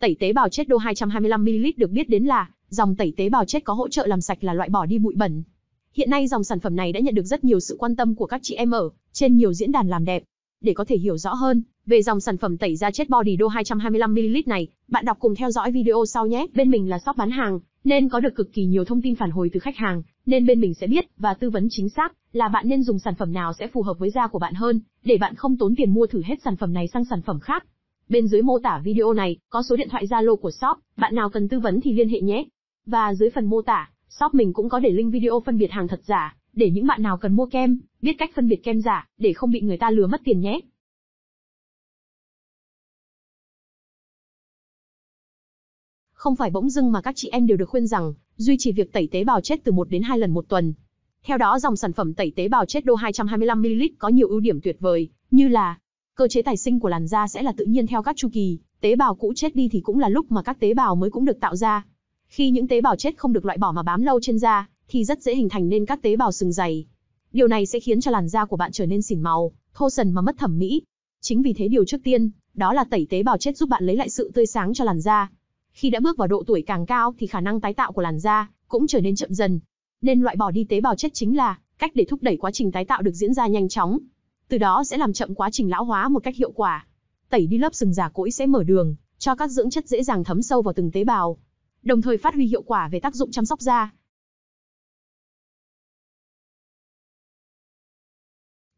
Tẩy tế bào chết đô 225ml được biết đến là dòng tẩy tế bào chết có hỗ trợ làm sạch là loại bỏ đi bụi bẩn. Hiện nay dòng sản phẩm này đã nhận được rất nhiều sự quan tâm của các chị em ở trên nhiều diễn đàn làm đẹp. Để có thể hiểu rõ hơn về dòng sản phẩm tẩy da chết Body Đô 225ml này, bạn đọc cùng theo dõi video sau nhé. Bên mình là shop bán hàng, nên có được cực kỳ nhiều thông tin phản hồi từ khách hàng, nên bên mình sẽ biết và tư vấn chính xác là bạn nên dùng sản phẩm nào sẽ phù hợp với da của bạn hơn, để bạn không tốn tiền mua thử hết sản phẩm này sang sản phẩm khác. Bên dưới mô tả video này, có số điện thoại Zalo của shop, bạn nào cần tư vấn thì liên hệ nhé. Và dưới phần mô tả, shop mình cũng có để link video phân biệt hàng thật giả, để những bạn nào cần mua kem, biết cách phân biệt kem giả, để không bị người ta lừa mất tiền nhé. Không phải bỗng dưng mà các chị em đều được khuyên rằng, duy trì việc tẩy tế bào chết từ 1 đến 2 lần một tuần. Theo đó, dòng sản phẩm tẩy tế bào chết đô 225ml có nhiều ưu điểm tuyệt vời, như là cơ chế tái sinh của làn da sẽ là tự nhiên theo các chu kỳ, tế bào cũ chết đi thì cũng là lúc mà các tế bào mới cũng được tạo ra. Khi những tế bào chết không được loại bỏ mà bám lâu trên da, thì rất dễ hình thành nên các tế bào sừng dày. Điều này sẽ khiến cho làn da của bạn trở nên xỉn màu, thô sần mà mất thẩm mỹ. Chính vì thế điều trước tiên, đó là tẩy tế bào chết giúp bạn lấy lại sự tươi sáng cho làn da. Khi đã bước vào độ tuổi càng cao thì khả năng tái tạo của làn da cũng trở nên chậm dần. Nên loại bỏ đi tế bào chết chính là cách để thúc đẩy quá trình tái tạo được diễn ra nhanh chóng từ đó sẽ làm chậm quá trình lão hóa một cách hiệu quả. Tẩy đi lớp sừng già cỗi sẽ mở đường cho các dưỡng chất dễ dàng thấm sâu vào từng tế bào, đồng thời phát huy hiệu quả về tác dụng chăm sóc da.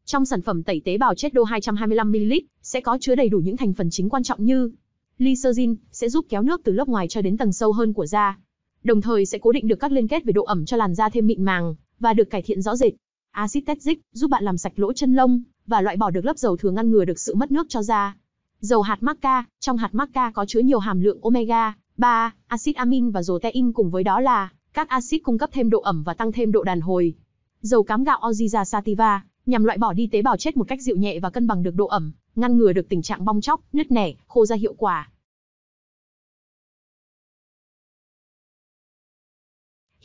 Trong sản phẩm tẩy tế bào chết đô 225ml sẽ có chứa đầy đủ những thành phần chính quan trọng như lysergin sẽ giúp kéo nước từ lớp ngoài cho đến tầng sâu hơn của da, đồng thời sẽ cố định được các liên kết về độ ẩm cho làn da thêm mịn màng và được cải thiện rõ rệt. Acid tetric giúp bạn làm sạch lỗ chân lông, và loại bỏ được lớp dầu thừa ngăn ngừa được sự mất nước cho da. Dầu hạt maca, trong hạt maca có chứa nhiều hàm lượng omega 3, axit amin và protein cùng với đó là các axit cung cấp thêm độ ẩm và tăng thêm độ đàn hồi. Dầu cám gạo Oziza sativa nhằm loại bỏ đi tế bào chết một cách dịu nhẹ và cân bằng được độ ẩm, ngăn ngừa được tình trạng bong chóc, nứt nẻ, khô da hiệu quả.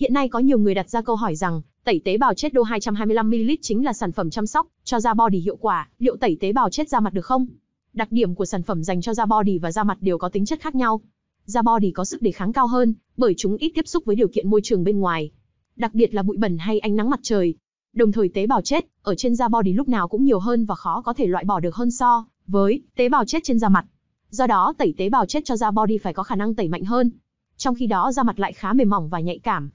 Hiện nay có nhiều người đặt ra câu hỏi rằng, tẩy tế bào chết đô 225ml chính là sản phẩm chăm sóc cho da body hiệu quả, liệu tẩy tế bào chết da mặt được không? Đặc điểm của sản phẩm dành cho da body và da mặt đều có tính chất khác nhau. Da body có sức đề kháng cao hơn, bởi chúng ít tiếp xúc với điều kiện môi trường bên ngoài, đặc biệt là bụi bẩn hay ánh nắng mặt trời. Đồng thời tế bào chết ở trên da body lúc nào cũng nhiều hơn và khó có thể loại bỏ được hơn so với tế bào chết trên da mặt. Do đó, tẩy tế bào chết cho da body phải có khả năng tẩy mạnh hơn. Trong khi đó da mặt lại khá mềm mỏng và nhạy cảm,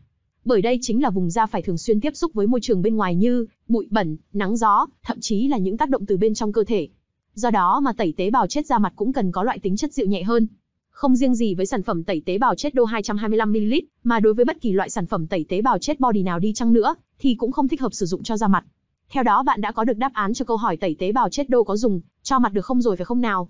bởi đây chính là vùng da phải thường xuyên tiếp xúc với môi trường bên ngoài như bụi bẩn, nắng gió, thậm chí là những tác động từ bên trong cơ thể. Do đó mà tẩy tế bào chết da mặt cũng cần có loại tính chất dịu nhẹ hơn. Không riêng gì với sản phẩm tẩy tế bào chết đô 225ml, mà đối với bất kỳ loại sản phẩm tẩy tế bào chết body nào đi chăng nữa, thì cũng không thích hợp sử dụng cho da mặt. Theo đó bạn đã có được đáp án cho câu hỏi tẩy tế bào chết đô có dùng cho mặt được không rồi phải không nào?